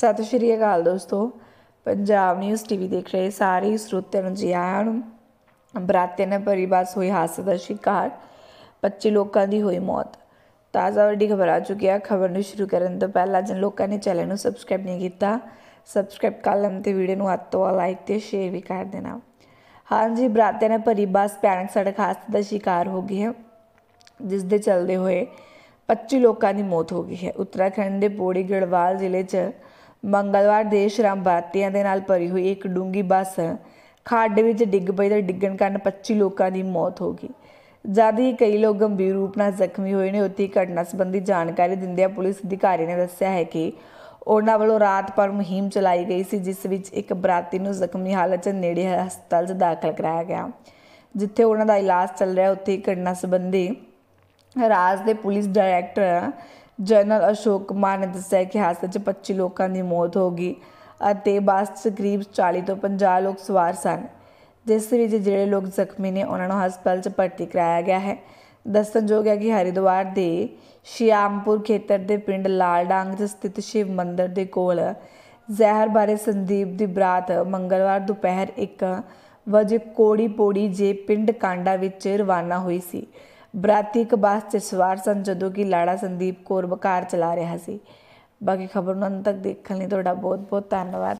ਸਤਿ ਸ਼੍ਰੀ ਅਕਾਲ ਦੋਸਤੋ Punjab news TV ਦੇਖ ਰਹੇ ਸਾਰੇ ਸਰੋਤਿਆਂ ਨੂੰ ਜੀ ਆਇਆਂ ਨੂੰ ਬਰਾਤੇ ਨੇ ਪਰਿਵਾਰ ਹੋਈ ਹਾਸ ਦਾ ਸ਼ਿਕਾਰ 25 ਲੋਕਾਂ ਦੀ ਹੋਈ ਮੌਤ ਤਾਜ਼ਾ ਵੱਡੀ ਖਬਰ ਆ ਚੁੱਕੀ ਹੈ ਖਬਰ ਨੂੰ ਸ਼ੁਰੂ ਕਰਨ ਤੋਂ ਪਹਿਲਾਂ ਜਿਨ ਲੋਕਾਂ ਨੇ ਚੈਨਲ ਨੂੰ ਸਬਸਕ੍ਰਾਈਬ ਨਹੀਂ ਕੀਤਾ ਸਬਸਕ੍ਰਾਈਬ ਕਰ ਲੈਣ ਤੇ ਵੀਡੀਓ ਨੂੰ ਹੱਥ ਤੋਂ ਲਾਈਕ ਤੇ ਸ਼ੇਅਰ ਵੀ ਕਰ ਦੇਣਾ ਹਾਂਜੀ ਬਰਾਤੇ ਨੇ ਪਰਿਵਾਸ ਭਿਆਨਕ ਸੜਕ ਹਾਸ ਦਾ ਸ਼ਿਕਾਰ ਹੋ ਗਈ ਹੈ ਜਿਸ ਦੇ ਚੱਲਦੇ ਹੋਏ 25 ਲੋਕਾਂ ਦੀ ਮੌਤ ਹੋ ਗਈ ਹੈ ਉੱਤਰਾਖੰਡ ਦੇ ਪੋੜੀ ਗੜਵਾਲ ਜ਼ਿਲ੍ਹੇ 'ਚ ਮੰਗਲਵਾਰ ਦੇ ਸ਼ਰਮ ਬਾਤੀਆਂ ਦੇ ਨਾਲ ਭਰੀ ਹੋਈ ਇੱਕ ਡੂੰਗੀ ਬੱਸ ਖੱਡ ਵਿੱਚ ਡਿੱਗ ਪਈ ਤੇ ਡਿੱਗਣ ਕਾਰਨ 25 ਲੋਕਾਂ ਦੀ ਮੌਤ ਹੋ ਗਈ ਜਾਦੀ ਹੀ ਕਈ ਲੋਕ ਗੰਭੀਰ ਰੂਪ ਨਾਲ ਜ਼ਖਮੀ ਹੋਏ ਨੇ ਉੱਥੇ ਘਟਨਾ ਸੰਬੰਧੀ ਜਾਣਕਾਰੀ ਦਿੰਦਿਆਂ ਪੁਲਿਸ ਅਧਿਕਾਰੀ ਨੇ ਦੱਸਿਆ ਹੈ ਕਿ ਉਹਨਾਂ ਵੱਲੋਂ ਰਾਤ ਪਰ ਮੁਹਿੰਮ ਚਲਾਈ ਗਈ ਸੀ ਜਿਸ ਵਿੱਚ ਇੱਕ ਬਰਾਤੀ ਨੂੰ ਜ਼ਖਮੀ ਹਾਲਤ 'ਚ ਨੇੜੇ ਹਸਪਤਾਲ 'ਚ ਦਾਖਲ ਕਰਾਇਆ ਗਿਆ ਜਿੱਥੇ ਉਹਨਾਂ ਦਾ ਇਲਾਜ ਚੱਲ ਰਿਹਾ ਉੱਥੇ ਘਟਨਾ ਸੰਬੰਧੀ ਰਾਜ ਦੇ police director general Ashok Kumar ਨੇ ਦੱਸਿਆ ਕਿ ਹਾਦਸੇ 'ਚ 25 ਲੋਕਾਂ ਦੀ ਮੌਤ ਹੋ ਗਈ ਅਤੇ ਬੱਸ 'ਚ ਕਰੀਬ 40 ਤੋਂ 50 ਲੋਕ ਸਵਾਰ ਸਨ ਜਿਸ ਵਿੱਚ ਜਿਹੜੇ ਲੋਕ ਜ਼ਖਮੀ ਨੇ ਉਹਨਾਂ ਨੂੰ ਹਸਪਤਾਲ 'ਚ ਭਰਤੀ ਕਰਾਇਆ ਗਿਆ ਹੈ ਦੱਸਣਯੋਗ ਹੈ ਕਿ ਹਰਿਦਵਾਰ ਦੇ ਸ਼ਿਆਮਪੁਰ ਖੇਤਰ ਦੇ ਪਿੰਡ ਲਾਲ ਡਾਂਗ 'ਚ ਸਥਿਤ ਸ਼ਿਵ ਮੰਦਿਰ ਦੇ ਕੋਲ ਜ਼ਹਿਰ ਬਾਰੇ ਸੰਦੀਪ ਦੀ ਬਰਾਤ ਮੰਗਲਵਾਰ ਦੁਪਹਿਰ 1 ਵਜੇ ਕੋੜੀ ਪੋੜੀ ਜੇ ਪਿੰਡ ਕਾਂਡਾ ਵਿੱਚ ਰਵਾਨਾ ਹੋਈ ਸੀ ਬਰਾਤੀ ਇੱਕ ਬੱਸ 'ਤੇ ਸਵਾਰ ਸਨ ਜਦੋਂ ਕਿ ਲਾੜਾ ਸੰਦੀਪ ਕੋਰ ਬਕਾਰ ਚਲਾ ਰਿਹਾ ਸੀ ਬਾਕੀ ਖਬਰ ਨੂੰ ਅੰਤ ਤੱਕ ਦੇਖਣ ਲਈ ਤੁਹਾਡਾ ਬਹੁਤ ਬਹੁਤ ਧੰਨਵਾਦ